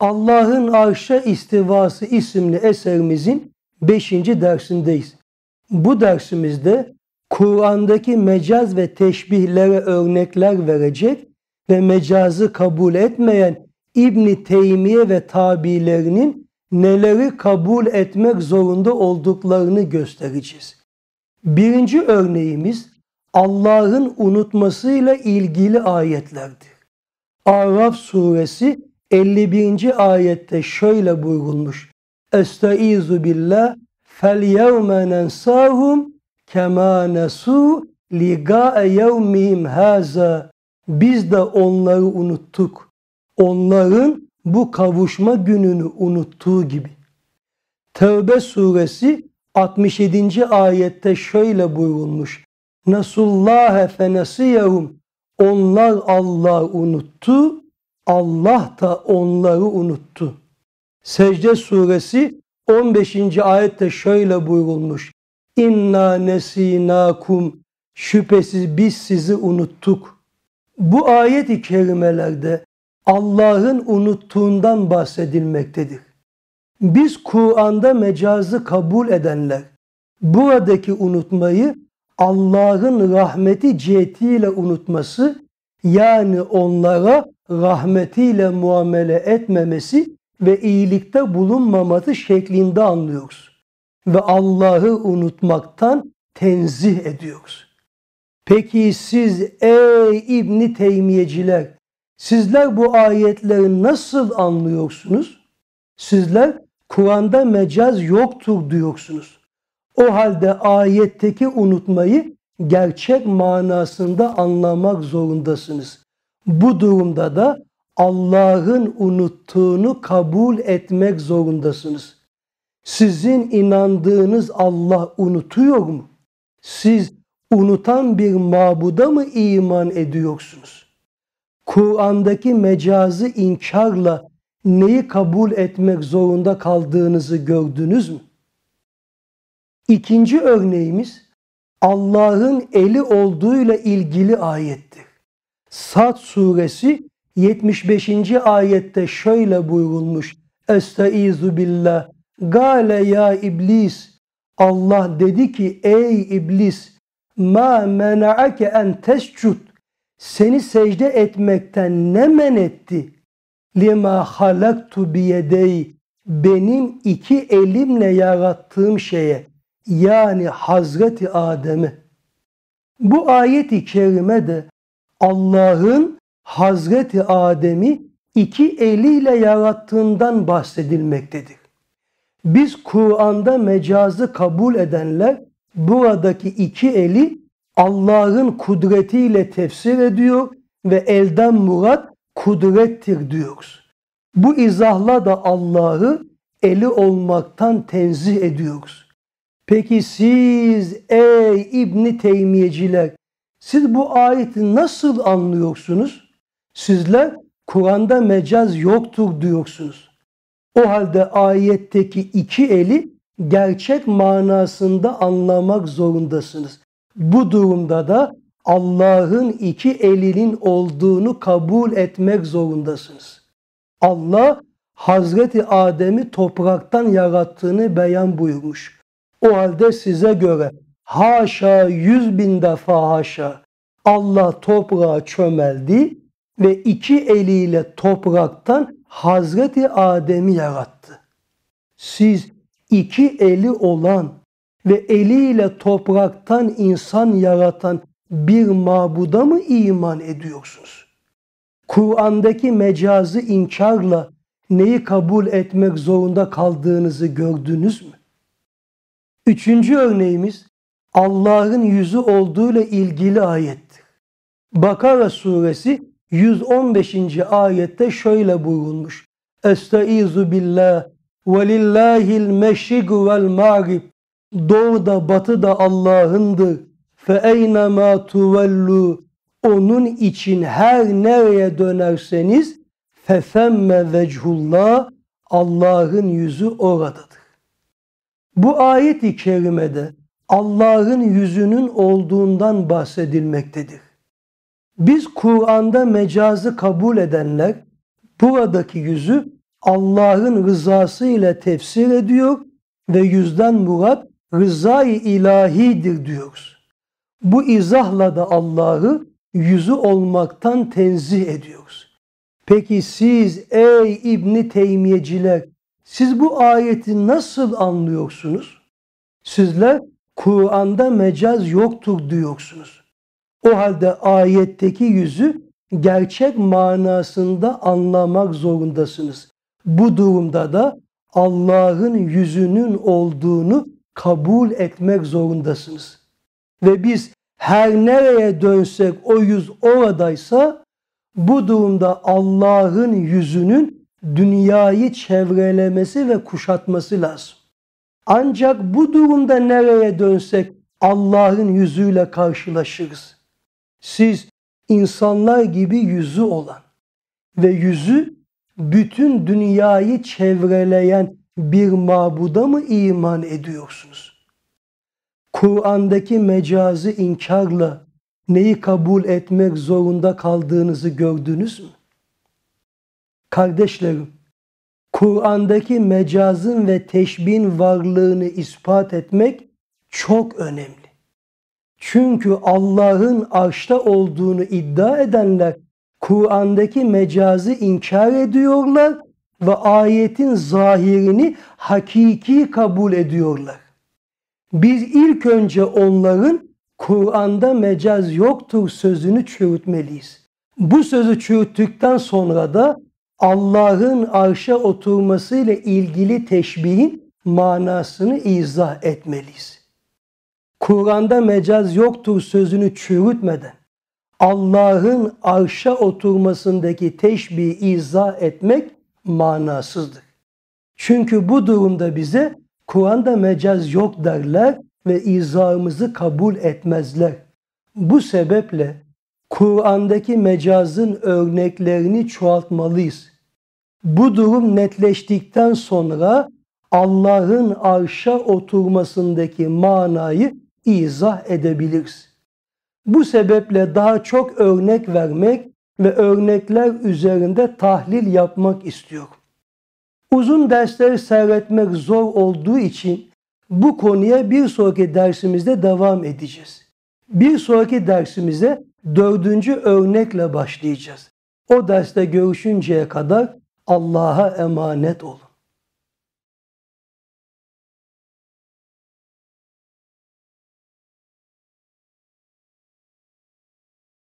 Allah'ın Arş'a istivası isimli eserimizin 5. dersindeyiz. Bu dersimizde Kur'an'daki mecaz ve teşbihlere örnekler verecek ve mecazı kabul etmeyen İbni Teymiye ve tabilerinin neleri kabul etmek zorunda olduklarını göstereceğiz. Birinci örneğimiz Allah'ın unutmasıyla ilgili ayetlerdir. Araf suresi 51. ayette şöyle buyurulmuş. Estaizu billah fel yevme nensahum kema nesu ligae yevmihim haza. Biz de onları unuttuk. Onların bu kavuşma gününü unuttuğu gibi. Tevbe suresi 67. ayette şöyle buyurulmuş. Nasullâhe fenesiyehum. Onlar Allah'ı unuttu, Allah da onları unuttu. Secde suresi 15. ayette şöyle buyurulmuş. İnna nesinakum şüphesiz biz sizi unuttuk. Bu ayet-i kerimelerde Allah'ın unuttuğundan bahsedilmektedir. Biz Kur'an'da mecazı kabul edenler buradaki unutmayı Allah'ın rahmeti cihetiyle unutması yani onlara rahmetiyle muamele etmemesi ve iyilikte bulunmaması şeklinde anlıyoruz. Ve Allah'ı unutmaktan tenzih ediyoruz. Peki siz ey İbni Teymiyeciler, sizler bu ayetleri nasıl anlıyorsunuz? Sizler Kur'an'da mecaz yoktur diyorsunuz. O halde ayetteki unutmayı gerçek manasında anlamak zorundasınız. Bu durumda da Allah'ın unuttuğunu kabul etmek zorundasınız. Sizin inandığınız Allah unutuyor mu? Siz unutan bir mabuda mı iman ediyorsunuz? Kur'an'daki mecazi inkarla neyi kabul etmek zorunda kaldığınızı gördünüz mü? İkinci örneğimiz Allah'ın eli olduğuyla ilgili ayettir. Sad suresi 75. ayette şöyle buyurulmuş. Estaizu billah. Gale ya iblis. Allah dedi ki ey iblis ma mena'ake en tescud. Seni secde etmekten ne men etti? Lima halaktu biyedey. Benim iki elimle yarattığım şeye yani Hazreti Adem'i. Bu ayeti i kerimede Allah'ın Hazreti Adem'i iki eliyle yarattığından bahsedilmektedir. Biz Kur'an'da mecazı kabul edenler buradaki iki eli Allah'ın kudretiyle tefsir ediyor ve elden murat kudrettir diyoruz. Bu izahla da Allah'ı eli olmaktan tenzih ediyoruz. Peki siz ey İbni Teymiyeciler siz bu ayeti nasıl anlıyorsunuz? Sizler Kur'an'da mecaz yoktur diyorsunuz. O halde ayetteki iki eli gerçek manasında anlamak zorundasınız. Bu durumda da Allah'ın iki elinin olduğunu kabul etmek zorundasınız. Allah Hazreti Adem'i topraktan yarattığını beyan buyurmuş. O halde size göre haşa yüz bin defa haşa Allah toprağa çömeldi ve iki eliyle topraktan Hazreti Adem'i yarattı. Siz iki eli olan ve eliyle topraktan insan yaratan bir mabuda mı iman ediyorsunuz? Kur'an'daki mecazi inkarla neyi kabul etmek zorunda kaldığınızı gördünüz mü? Üçüncü örneğimiz Allah'ın yüzü olduğuyla ilgili ayettir. Bakara suresi 115. ayette şöyle buyurulmuş. Estaizu billah ve lillahil meşrik vel mağrib. Doğu da batı da Allah'ındır. Fe eynema tuvellu. Onun için her nereye dönerseniz fefemme vechullah Allah'ın yüzü oradadır. Bu ayet-i kerimede Allah'ın yüzünün olduğundan bahsedilmektedir. Biz Kur'an'da mecazı kabul edenler buradaki yüzü Allah'ın rızası ile tefsir ediyor ve yüzden murat rızayı ilahidir diyoruz. Bu izahla da Allah'ı yüzü olmaktan tenzih ediyoruz. Peki siz ey İbni Teymiyeciler siz bu ayeti nasıl anlıyorsunuz? Sizler Kur'an'da mecaz yoktur diyorsunuz. O halde ayetteki yüzü gerçek manasında anlamak zorundasınız. Bu durumda da Allah'ın yüzünün olduğunu kabul etmek zorundasınız. Ve biz her nereye dönsek o yüz oradaysa bu durumda Allah'ın yüzünün dünyayı çevrelemesi ve kuşatması lazım. Ancak bu durumda nereye dönsek Allah'ın yüzüyle karşılaşırız. Siz insanlar gibi yüzü olan ve yüzü bütün dünyayı çevreleyen bir mabuda mı iman ediyorsunuz? Kur'an'daki mecazi inkarla neyi kabul etmek zorunda kaldığınızı gördünüz mü? Kardeşlerim, Kur'an'daki mecazın ve teşbihin varlığını ispat etmek çok önemli. Çünkü Allah'ın arşta olduğunu iddia edenler Kur'an'daki mecazı inkar ediyorlar ve ayetin zahirini hakiki kabul ediyorlar. Biz ilk önce onların Kur'an'da mecaz yoktur sözünü çürütmeliyiz. Bu sözü çürüttükten sonra da Allah'ın arşa ile ilgili teşbihin manasını izah etmeliyiz. Kur'an'da mecaz yoktur sözünü çürütmeden Allah'ın arşa oturmasındaki teşbihi izah etmek manasızdır. Çünkü bu durumda bize Kur'an'da mecaz yok derler ve izahımızı kabul etmezler. Bu sebeple Kur'an'daki mecazın örneklerini çoğaltmalıyız. Bu durum netleştikten sonra Allah'ın arşa oturmasındaki manayı izah edebiliriz. Bu sebeple daha çok örnek vermek ve örnekler üzerinde tahlil yapmak istiyorum. Uzun dersleri seyretmek zor olduğu için bu konuya bir sonraki dersimizde devam edeceğiz. Bir sonraki dersimizde dördüncü örnekle başlayacağız. O derste görüşünceye kadar Allah'a emanet olun.